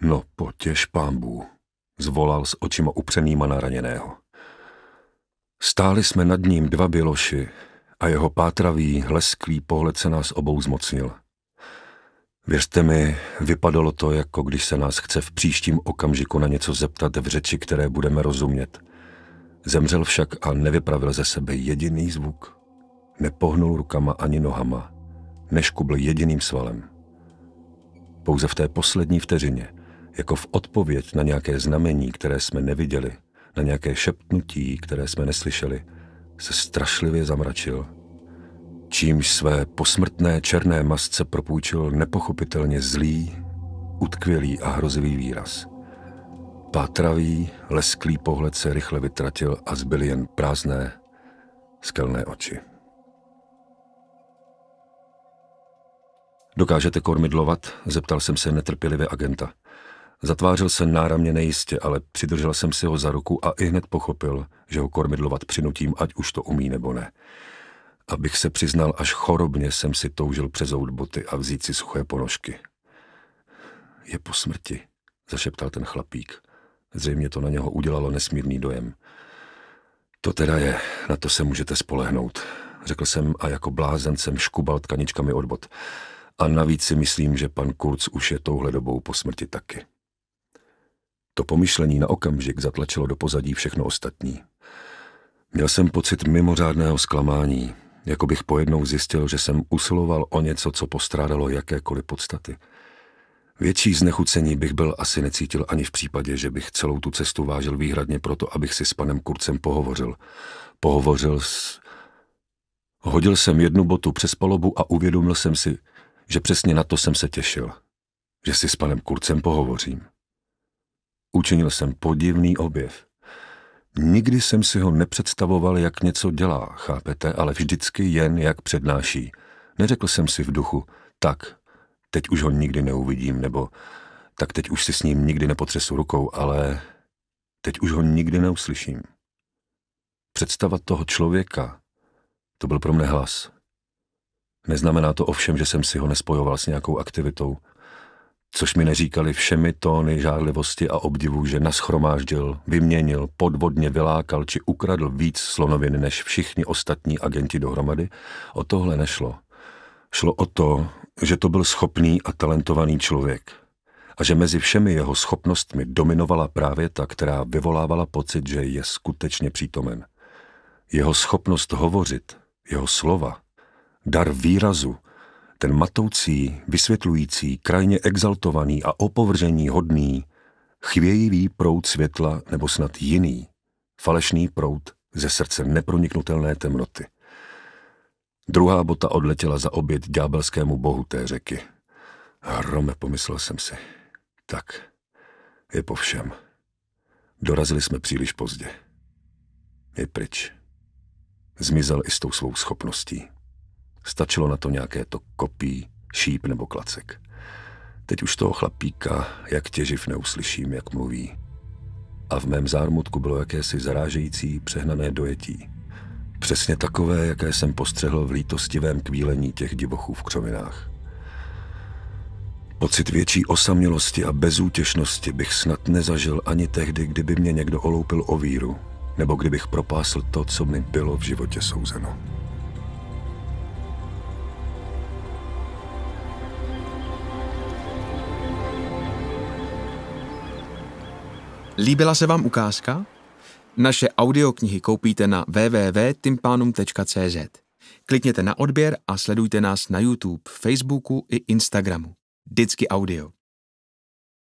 No potěž pámbů, zvolal s očima upřenýma na raněného. Stáli jsme nad ním dva byloši a jeho pátravý, lesklý pohled se nás obou zmocnil. Věřte mi, vypadalo to, jako když se nás chce v příštím okamžiku na něco zeptat v řeči, které budeme rozumět. Zemřel však a nevypravil ze sebe jediný zvuk. Nepohnul rukama ani nohama, neškubl jediným svalem. Pouze v té poslední vteřině – jako v odpověď na nějaké znamení, které jsme neviděli, na nějaké šeptnutí, které jsme neslyšeli, se strašlivě zamračil. Čímž své posmrtné černé masce propůjčil nepochopitelně zlý, utkvělý a hrozivý výraz. Pátravý, lesklý pohled se rychle vytratil a zbyly jen prázdné, skelné oči. Dokážete kormidlovat? Zeptal jsem se netrpělivě agenta. Zatvářil se náramně nejistě, ale přidržel jsem si ho za ruku a i hned pochopil, že ho kormidlovat přinutím, ať už to umí nebo ne. Abych se přiznal, až chorobně jsem si toužil přezout boty a vzít si suché ponožky. Je po smrti, zašeptal ten chlapík. Zřejmě to na něho udělalo nesmírný dojem. To teda je, na to se můžete spolehnout, řekl jsem a jako blázen jsem škubal tkaničkami od bot. A navíc si myslím, že pan Kurz už je touhle dobou po smrti taky. To pomyšlení na okamžik zatlačilo do pozadí všechno ostatní. Měl jsem pocit mimořádného zklamání, jako bych pojednou zjistil, že jsem usiloval o něco, co postrádalo jakékoliv podstaty. Větší znechucení bych byl asi necítil ani v případě, že bych celou tu cestu vážil výhradně proto, abych si s panem Kurcem pohovořil. Pohovořil s... Hodil jsem jednu botu přes palubu a uvědomil jsem si, že přesně na to jsem se těšil. Že si s panem Kurcem pohovořím. Učinil jsem podivný objev. Nikdy jsem si ho nepředstavoval, jak něco dělá, chápete, ale vždycky jen, jak přednáší. Neřekl jsem si v duchu, tak, teď už ho nikdy neuvidím, nebo tak teď už si s ním nikdy nepotřesu rukou, ale teď už ho nikdy neuslyším. Představa toho člověka, to byl pro mne hlas. Neznamená to ovšem, že jsem si ho nespojoval s nějakou aktivitou – což mi neříkali všemi tóny žárlivosti a obdivu, že naschromáždil, vyměnil, podvodně vylákal či ukradl víc slonoviny než všichni ostatní agenti dohromady, o tohle nešlo. Šlo o to, že to byl schopný a talentovaný člověk a že mezi všemi jeho schopnostmi dominovala právě ta, která vyvolávala pocit, že je skutečně přítomen. Jeho schopnost hovořit, jeho slova, dar výrazu, ten matoucí, vysvětlující, krajně exaltovaný a opovržení hodný, chvějivý proud světla nebo snad jiný, falešný proud ze srdce neproniknutelné temnoty. Druhá bota odletěla za oběd ďábelskému bohu té řeky. Hrome, pomyslel jsem si. Tak, je po všem. Dorazili jsme příliš pozdě. Je pryč. Zmizel i s tou svou schopností. Stačilo na to nějaké to kopí, šíp nebo klacek. Teď už toho chlapíka, jak těživ neuslyším, jak mluví. A v mém zármutku bylo jakési zarážející, přehnané dojetí. Přesně takové, jaké jsem postřehl v lítostivém kvílení těch divochů v křovinách. Pocit větší osamělosti a bezútěšnosti bych snad nezažil ani tehdy, kdyby mě někdo oloupil o víru, nebo kdybych propásl to, co mi bylo v životě souzeno. Líbila se vám ukázka? Naše audioknihy koupíte na www.timpanum.cz. Klikněte na odběr a sledujte nás na YouTube, Facebooku i Instagramu. Vždycky audio.